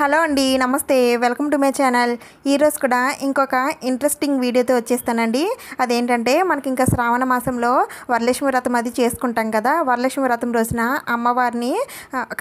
hello అండి నమస్తే welcome to my channel ఈరోజు కూడా ఇంకొక ఇంట్రెస్టింగ్ వీడియోతో వచ్చేస్తానండి అదేంటంటే మనకి ఇంకా శ్రావణ మాసంలో వరలక్ష్మి వ్రతం అది చేసుకుంటాం కదా వరలక్ష్మి వ్రతం రోజున అమ్మవారిని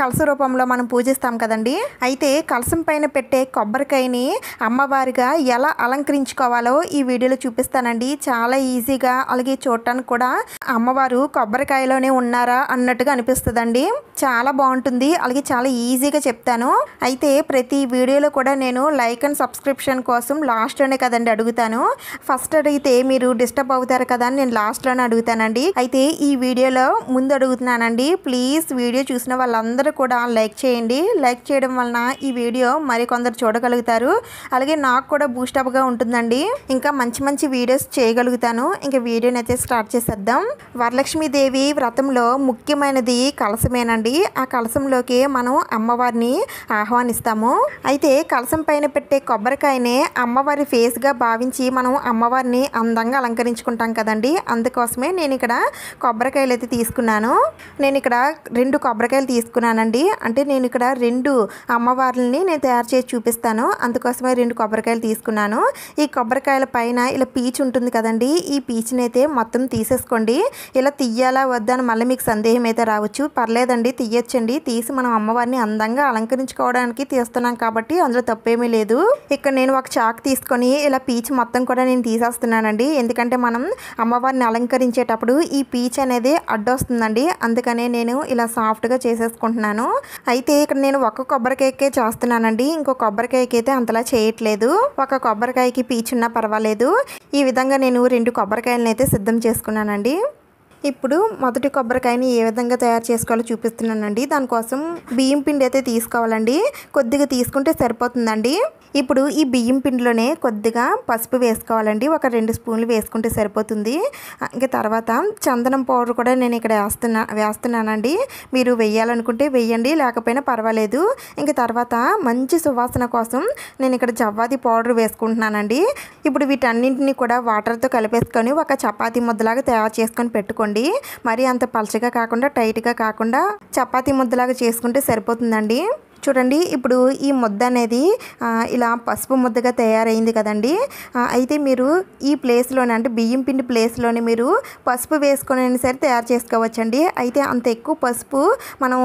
కలస రూపంలో మనం పూజిస్తాం కదండి అయితే కలసం పైన పెట్టే కొబ్బరికాయని అమ్మవారిగా ఎలా అలంకరించుకోవాలో ఈ వీడియోలో చూపిస్తానండి చాలా ఈజీగా అలాగే చూడటానికి కూడా అమ్మవారు కొబ్బరికాయలోనే ఉన్నారా అన్నట్టుగా అనిపిస్తుందండి చాలా బాగుంటుంది అలాగే చాలా ఈజీగా చెప్తాను అయితే ప్రతి వీడియోలో కూడా నేను లైక్ అండ్ సబ్స్క్రిప్షన్ కోసం లాస్ట్లోనే కదండి అడుగుతాను ఫస్ట్ అడిగితే మీరు డిస్టర్బ్ అవుతారు కదా అని నేను లాస్ట్లోనే అడుగుతానండి అయితే ఈ వీడియోలో ముందు అడుగుతున్నానండి ప్లీజ్ వీడియో చూసిన వాళ్ళందరూ కూడా లైక్ చేయండి లైక్ చేయడం వలన ఈ వీడియో మరికొందరు చూడగలుగుతారు అలాగే నాకు కూడా బూస్టప్గా ఉంటుందండి ఇంకా మంచి మంచి వీడియోస్ చేయగలుగుతాను ఇంకా వీడియోని అయితే స్టార్ట్ చేసేద్దాం వరలక్ష్మీదేవి వ్రతంలో ముఖ్యమైనది కలసమేనండి ఆ కలసంలోకి మనం అమ్మవారిని ఆహ్వానిస్తాం చేసుకుంటాము అయితే కలసం పైన పెట్టే కొబ్బరికాయనే అమ్మవారి ఫేస్గా భావించి మనం అమ్మవారిని అందంగా అలంకరించుకుంటాం కదండి అందుకోసమే నేను ఇక్కడ కొబ్బరికాయలు అయితే తీసుకున్నాను నేను ఇక్కడ రెండు కొబ్బరికాయలు తీసుకున్నానండి అంటే నేను ఇక్కడ రెండు అమ్మవార్లని నేను తయారు చేసి చూపిస్తాను అందుకోసమే రెండు కొబ్బరికాయలు తీసుకున్నాను ఈ కొబ్బరికాయల పైన ఇలా పీచు ఉంటుంది కదండి ఈ పీచుని అయితే మొత్తం తీసేసుకోండి ఇలా తీయాలా వద్దా అని మళ్ళీ మీకు సందేహం అయితే రావచ్చు పర్లేదండి తీయచ్చండి తీసి మనం అమ్మవారిని అందంగా అలంకరించుకోవడానికి చేస్తున్నాం కాబట్టి అందులో తప్పేమీ లేదు ఇక్కడ నేను ఒక చాక్ తీసుకొని ఇలా పీచ్ మొత్తం కూడా నేను తీసేస్తున్నానండి ఎందుకంటే మనం అమ్మవారిని అలంకరించేటప్పుడు ఈ పీచ్ అనేది అడ్డొస్తుందండి అందుకనే నేను ఇలా సాఫ్ట్గా చేసేసుకుంటున్నాను అయితే ఇక్కడ నేను ఒక కొబ్బరికాయకే చేస్తున్నానండి ఇంకో కొబ్బరికాయకి అయితే అంతలా చేయట్లేదు ఒక కొబ్బరికాయకి పీచ్ ఉన్నా పర్వాలేదు ఈ విధంగా నేను రెండు కొబ్బరికాయలను అయితే సిద్ధం చేసుకున్నానండి ఇప్పుడు మొదటి కొబ్బరికాయని ఏ విధంగా తయారు చేసుకోవాలో చూపిస్తున్నానండి దానికోసం బియ్యం పిండి అయితే తీసుకోవాలండి కొద్దిగా తీసుకుంటే సరిపోతుందండి ఇప్పుడు ఈ బియ్యం పిండిలోనే కొద్దిగా పసుపు వేసుకోవాలండి ఒక రెండు స్పూన్లు వేసుకుంటే సరిపోతుంది ఇంకా తర్వాత చందనం పౌడర్ కూడా నేను ఇక్కడ వేస్తున్నా వేస్తున్నానండి మీరు వేయాలనుకుంటే వేయండి లేకపోయినా పర్వాలేదు ఇంకా తర్వాత మంచి సువాసన కోసం నేను ఇక్కడ జవ్వాది పౌడర్ వేసుకుంటున్నానండి ఇప్పుడు వీటన్నింటినీ కూడా వాటర్తో కలిపేసుకొని ఒక చపాతీ ముద్దలాగా తయారు చేసుకొని పెట్టుకోండి మరి అంత పలచగా కాకుండా టైట్గా కాకుండా చపాతీ ముద్దలాగా చేసుకుంటే సరిపోతుందండి చూడండి ఇప్పుడు ఈ ముద్ద అనేది ఇలా పసుపు ముద్దగా తయారైంది కదండి అయితే మీరు ఈ ప్లేస్లోనే అంటే బియ్యం పిండి ప్లేస్లోనే మీరు పసుపు వేసుకొని సరే తయారు చేసుకోవచ్చండి అయితే అంత ఎక్కువ పసుపు మనం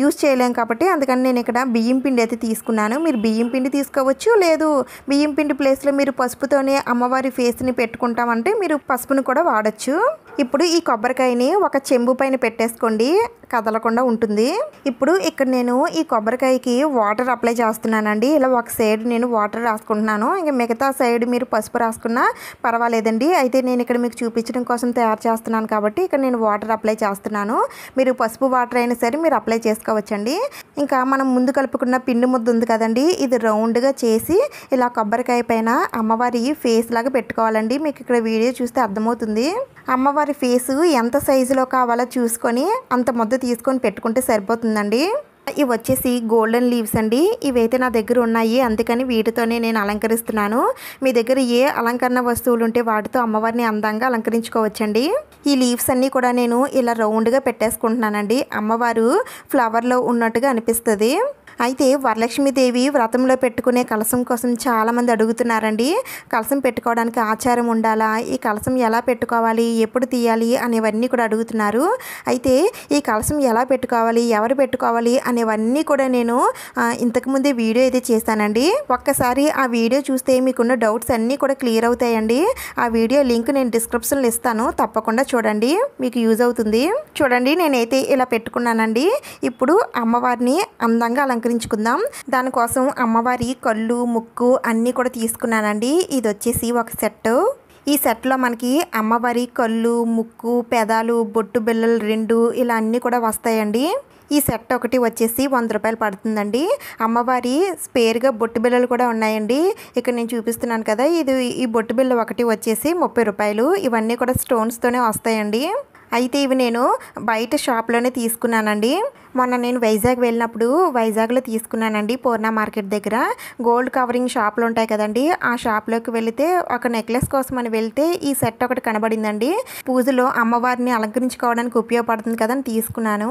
యూజ్ చేయలేం కాబట్టి అందుకని నేను ఇక్కడ బియ్యం పిండి అయితే తీసుకున్నాను మీరు బియ్యం పిండి తీసుకోవచ్చు లేదు బియ్యం పిండి ప్లేస్లో మీరు పసుపుతోనే అమ్మవారి ఫేస్ని పెట్టుకుంటామంటే మీరు పసుపును కూడా వాడచ్చు ఇప్పుడు ఈ కొబ్బరికాయని ఒక చెంబు పైన పెట్టేసుకోండి కదలకుండా ఉంటుంది ఇప్పుడు ఇక్కడ నేను ఈ కొబ్బరికాయకి వాటర్ అప్లై చేస్తున్నానండి ఇలా ఒక సైడ్ నేను వాటర్ రాసుకుంటున్నాను ఇంకా మిగతా సైడ్ మీరు పసుపు రాసుకున్నా పర్వాలేదండి అయితే నేను ఇక్కడ మీకు చూపించడం కోసం తయారు చేస్తున్నాను కాబట్టి ఇక్కడ నేను వాటర్ అప్లై చేస్తున్నాను మీరు పసుపు వాటర్ అయినా సరే మీరు అప్లై చేసుకోవచ్చండి ఇంకా మనం ముందు కలుపుకున్న పిండి ముద్ద ఉంది కదండి ఇది రౌండ్గా చేసి ఇలా కొబ్బరికాయ పైన అమ్మవారి ఫేస్ లాగా పెట్టుకోవాలండి మీకు ఇక్కడ వీడియో చూస్తే అర్థమవుతుంది అమ్మవారి ఫేసు ఎంత సైజులో కావాలో చూసుకొని అంత ముద్ద ముద్ద తీసుకొని పెట్టుకుంటే సరిపోతుందండి ఇవి వచ్చేసి గోల్డెన్ లీవ్స్ అండి ఇవైతే నా దగ్గర ఉన్నాయి అందుకని వీటితోనే నేను అలంకరిస్తున్నాను మీ దగ్గర ఏ అలంకరణ వస్తువులు ఉంటే వాటితో అమ్మవారిని అందంగా అలంకరించుకోవచ్చండి ఈ లీవ్స్ అన్నీ కూడా నేను ఇలా రౌండ్గా పెట్టేసుకుంటున్నానండి అమ్మవారు ఫ్లవర్లో ఉన్నట్టుగా అనిపిస్తుంది అయితే వరలక్ష్మీదేవి వ్రతంలో పెట్టుకునే కలసం కోసం చాలామంది అడుగుతున్నారండి కలసం పెట్టుకోవడానికి ఆచారం ఉండాలా ఈ కలసం ఎలా పెట్టుకోవాలి ఎప్పుడు తీయాలి అనేవన్నీ కూడా అడుగుతున్నారు అయితే ఈ కలసం ఎలా పెట్టుకోవాలి ఎవరు పెట్టుకోవాలి అనేవన్నీ కూడా నేను ఇంతకుముందే వీడియో అయితే చేశానండి ఒక్కసారి ఆ వీడియో చూస్తే మీకున్న డౌట్స్ అన్నీ కూడా క్లియర్ అవుతాయండి ఆ వీడియో లింక్ నేను డిస్క్రిప్షన్లో ఇస్తాను తప్పకుండా చూడండి మీకు యూజ్ అవుతుంది చూడండి నేనైతే ఇలా పెట్టుకున్నానండి ఇప్పుడు అమ్మవారిని అందంగా అలంకరి అలంకరించుకుందాం దానికోసం అమ్మవారి కళ్ళు ముక్కు అన్నీ కూడా తీసుకున్నానండి ఇది వచ్చేసి ఒక సెట్ ఈ సెట్లో మనకి అమ్మవారి కళ్ళు ముక్కు పెదాలు బొట్టు బిళ్ళలు రెండు ఇలా అన్నీ కూడా వస్తాయండి ఈ సెట్ ఒకటి వచ్చేసి వంద రూపాయలు పడుతుందండి అమ్మవారి స్పేర్గా బొట్టు బిళ్ళలు కూడా ఉన్నాయండి ఇక్కడ నేను చూపిస్తున్నాను కదా ఇది ఈ బొట్టు బిళ్ళ ఒకటి వచ్చేసి ముప్పై రూపాయలు ఇవన్నీ కూడా స్టోన్స్తోనే వస్తాయండి అయితే ఇవి నేను బయట షాప్లోనే తీసుకున్నానండి మొన్న నేను వైజాగ్ వెళ్ళినప్పుడు వైజాగ్లో తీసుకున్నానండి పూర్ణ మార్కెట్ దగ్గర గోల్డ్ కవరింగ్ షాప్లు ఉంటాయి కదండి ఆ షాప్లోకి వెళితే ఒక నెక్లెస్ కోసం అని వెళ్తే ఈ సెట్ ఒకటి కనబడిందండి పూజలో అమ్మవారిని అలంకరించుకోవడానికి ఉపయోగపడుతుంది కదని తీసుకున్నాను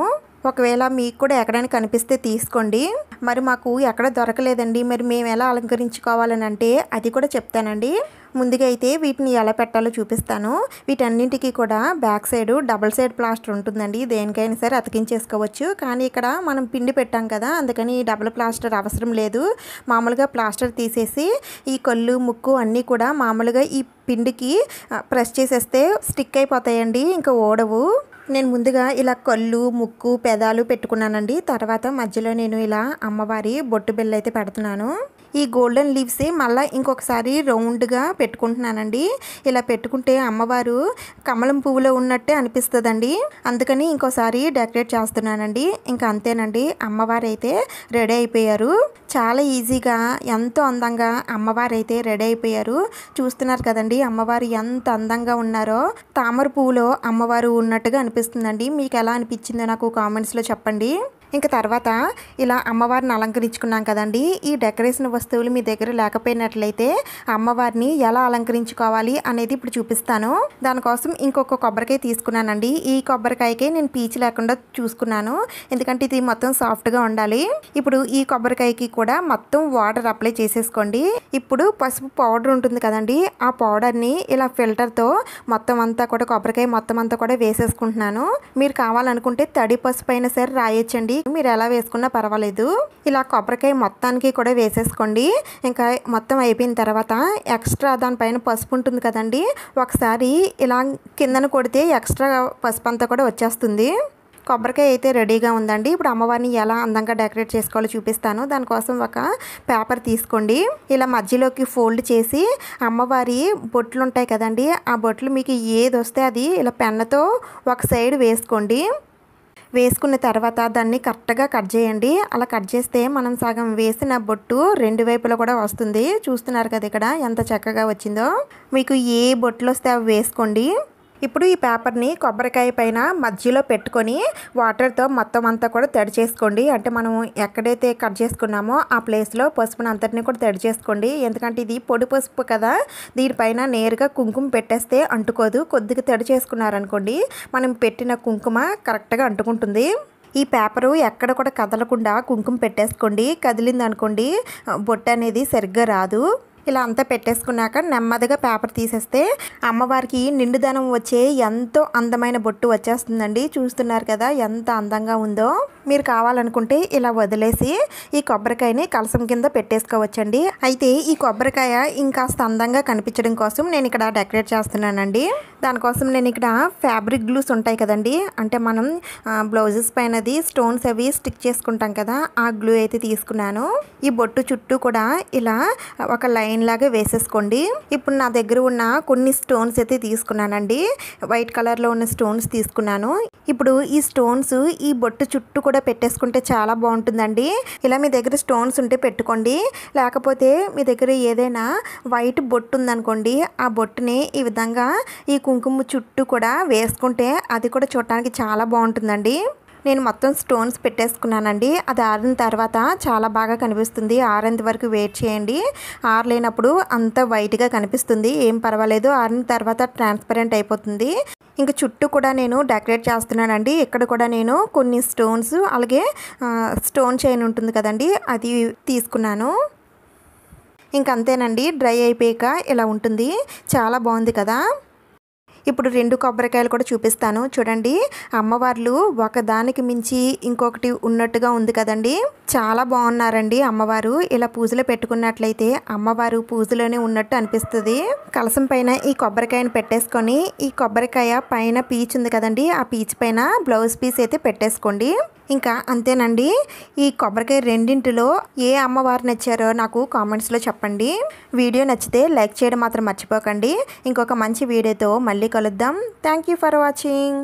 ఒకవేళ మీకు కూడా ఎక్కడైనా కనిపిస్తే తీసుకోండి మరి మాకు ఎక్కడ దొరకలేదండి మరి మేము ఎలా అలంకరించుకోవాలని అంటే అది కూడా చెప్తానండి ముందుగా అయితే వీటిని ఎలా పెట్టాలో చూపిస్తాను వీటన్నింటికి కూడా back side double side plaster ఉంటుందండి దేనికైనా సరే అతికించేసుకోవచ్చు కానీ ఇక్కడ మనం పిండి పెట్టాం కదా అందుకని డబుల్ ప్లాస్టర్ అవసరం లేదు మామూలుగా ప్లాస్టర్ తీసేసి ఈ కళ్ళు ముక్కు అన్నీ కూడా మామూలుగా ఈ పిండికి ప్రెస్ చేసేస్తే స్టిక్ అయిపోతాయండి ఇంకా ఓడవు నేను ముందుగా ఇలా కళ్ళు ముక్కు పెదాలు పెట్టుకున్నానండి తర్వాత మధ్యలో నేను ఇలా అమ్మవారి బొట్టు బిళ్ళ అయితే పెడుతున్నాను ఈ గోల్డెన్ లీవ్స్ మళ్ళీ ఇంకొకసారి రౌండ్గా పెట్టుకుంటున్నానండి ఇలా పెట్టుకుంటే అమ్మవారు కమలం పువ్వులో ఉన్నట్టే అనిపిస్తుందండి అందుకని ఇంకోసారి డెకరేట్ చేస్తున్నానండి ఇంకా అంతేనండి అమ్మవారు అయితే రెడీ అయిపోయారు చాలా ఈజీగా ఎంతో అందంగా అమ్మవారు అయితే రెడీ అయిపోయారు చూస్తున్నారు కదండి అమ్మవారు ఎంత అందంగా ఉన్నారో తామర పువ్వులో అమ్మవారు ఉన్నట్టుగా అనిపిస్తుందండి మీకు ఎలా అనిపించిందో నాకు కామెంట్స్లో చెప్పండి ఇంకా తర్వాత ఇలా అమ్మవారిని అలంకరించుకున్నాం కదండి ఈ డెకరేషన్ వస్తువులు మీ దగ్గర లేకపోయినట్లయితే అమ్మవారిని ఎలా అలంకరించుకోవాలి అనేది ఇప్పుడు చూపిస్తాను దానికోసం ఇంకొక కొబ్బరికాయ తీసుకున్నానండి ఈ కొబ్బరికాయకే నేను పీచు లేకుండా చూసుకున్నాను ఎందుకంటే ఇది మొత్తం సాఫ్ట్గా ఉండాలి ఇప్పుడు ఈ కొబ్బరికాయకి కూడా మొత్తం వాటర్ అప్లై చేసేసుకోండి ఇప్పుడు పసుపు పౌడర్ ఉంటుంది కదండి ఆ పౌడర్ని ఇలా ఫిల్టర్తో మొత్తం అంతా కూడా కొబ్బరికాయ మొత్తం అంతా కూడా వేసేసుకుంటున్నాను మీరు కావాలనుకుంటే తడి పసుపు అయినా సరే రాయొచ్చండి మీరు ఎలా వేసుకున్నా పర్వాలేదు ఇలా కొబ్బరికాయ మొత్తానికి కూడా వేసేసుకోండి ఇంకా మొత్తం అయిపోయిన తర్వాత ఎక్స్ట్రా దానిపైన పసుపు ఉంటుంది కదండి ఒకసారి ఇలా కిందన కొడితే ఎక్స్ట్రా పసుపు అంతా కూడా వచ్చేస్తుంది కొబ్బరికాయ అయితే రెడీగా ఉందండి ఇప్పుడు అమ్మవారిని ఎలా అందంగా డెకరేట్ చేసుకోవాలో చూపిస్తాను దానికోసం ఒక పేపర్ తీసుకోండి ఇలా మధ్యలోకి ఫోల్డ్ చేసి అమ్మవారి బొట్లు ఉంటాయి కదండి ఆ బొట్లు మీకు ఏది వస్తే అది ఇలా పెన్నతో ఒక సైడ్ వేసుకోండి వేసుకున్న తర్వాత దాన్ని కరెక్ట్గా కట్ చేయండి అలా కట్ చేస్తే మనం సగం వేసిన బొట్టు రెండు వైపులో కూడా వస్తుంది చూస్తున్నారు కదా ఇక్కడ ఎంత చక్కగా వచ్చిందో మీకు ఏ బొట్లు వస్తే అవి వేసుకోండి ఇప్పుడు ఈ పేపర్ని కొబ్బరికాయ పైన మధ్యలో పెట్టుకొని వాటర్తో మొత్తం అంతా కూడా తడి చేసుకోండి అంటే మనం ఎక్కడైతే కట్ చేసుకున్నామో ఆ ప్లేస్లో పసుపుని అంతటిని కూడా తడి చేసుకోండి ఎందుకంటే ఇది పొడి పసుపు కదా దీనిపైన నేరుగా కుంకుమ పెట్టేస్తే అంటుకోదు కొద్దిగా తడి చేసుకున్నారనుకోండి మనం పెట్టిన కుంకుమ కరెక్ట్గా అంటుకుంటుంది ఈ పేపరు ఎక్కడ కూడా కదలకుండా కుంకుమ పెట్టేసుకోండి కదిలిందనుకోండి బొట్టు అనేది సరిగ్గా రాదు ఇలా అంతా పెట్టేసుకున్నాక నెమ్మదిగా పేపర్ తీసేస్తే అమ్మవారికి నిండుదనం వచ్చే ఎంతో అందమైన బొట్టు వచ్చేస్తుందండి చూస్తున్నారు కదా ఎంత అందంగా ఉందో మీరు కావాలనుకుంటే ఇలా వదిలేసి ఈ కొబ్బరికాయని కలసం కింద పెట్టేసుకోవచ్చండి అయితే ఈ కొబ్బరికాయ ఇంకా అందంగా కనిపించడం కోసం నేను ఇక్కడ డెకరేట్ చేస్తున్నానండి దానికోసం నేను ఇక్కడ ఫ్యాబ్రిక్ గ్లూస్ ఉంటాయి కదండి అంటే మనం బ్లౌజెస్ పైనది స్టోన్స్ అవి స్టిక్ చేసుకుంటాం కదా ఆ గ్లూ అయితే తీసుకున్నాను ఈ బొట్టు చుట్టూ కూడా ఇలా ఒక లైన్ లాగా వేసేసుకోండి ఇప్పుడు నా దగ్గర ఉన్న కొన్ని స్టోన్స్ అయితే తీసుకున్నానండి వైట్ కలర్లో ఉన్న స్టోన్స్ తీసుకున్నాను ఇప్పుడు ఈ స్టోన్స్ ఈ బొట్టు చుట్టూ కూడా కూడా పెట్టేసుకుంటే చాలా బాగుంటుందండి ఇలా మీ దగ్గర స్టోన్స్ ఉంటే పెట్టుకోండి లేకపోతే మీ దగ్గర ఏదైనా వైట్ బొట్టు ఉందనుకోండి ఆ బొట్టుని ఈ విధంగా ఈ కుంకుమ చుట్టూ కూడా వేసుకుంటే అది కూడా చూడటానికి చాలా బాగుంటుందండి నేను మొత్తం స్టోన్స్ పెట్టేసుకున్నానండి అది ఆరిన తర్వాత చాలా బాగా కనిపిస్తుంది ఆరేంత వరకు వెయిట్ చేయండి ఆరలేనప్పుడు అంత వైట్గా కనిపిస్తుంది ఏం పర్వాలేదు ఆరిన తర్వాత ట్రాన్స్పరెంట్ అయిపోతుంది ఇంకా చుట్టూ కూడా నేను డెకరేట్ చేస్తున్నానండి ఇక్కడ కూడా నేను కొన్ని స్టోన్స్ అలాగే స్టోన్ చైన్ ఉంటుంది కదండి అది తీసుకున్నాను ఇంకంతేనండి డ్రై అయిపోయాక ఇలా ఉంటుంది చాలా బాగుంది కదా ఇప్పుడు రెండు కొబ్బరికాయలు కూడా చూపిస్తాను చూడండి అమ్మవార్లు ఒకదానికి మించి ఇంకొకటి ఉన్నట్టుగా ఉంది కదండి చాలా బాగున్నారండి అమ్మవారు ఇలా పూజలు పెట్టుకున్నట్లయితే అమ్మవారు పూజలోనే ఉన్నట్టు అనిపిస్తుంది కలసం పైన ఈ కొబ్బరికాయను పెట్టేసుకొని ఈ కొబ్బరికాయ పైన పీచ్ ఉంది కదండి ఆ పీచ్ పైన బ్లౌజ్ పీస్ అయితే పెట్టేసుకోండి ఇంకా అంతేనండి ఈ కొబ్బరికాయ రెండింటిలో ఏ అమ్మవారు నచ్చారో నాకు కామెంట్స్లో చెప్పండి వీడియో నచ్చితే లైక్ చేయడం మాత్రం మర్చిపోకండి ఇంకొక మంచి వీడియోతో మళ్ళీ కలుద్దాం థ్యాంక్ ఫర్ వాచింగ్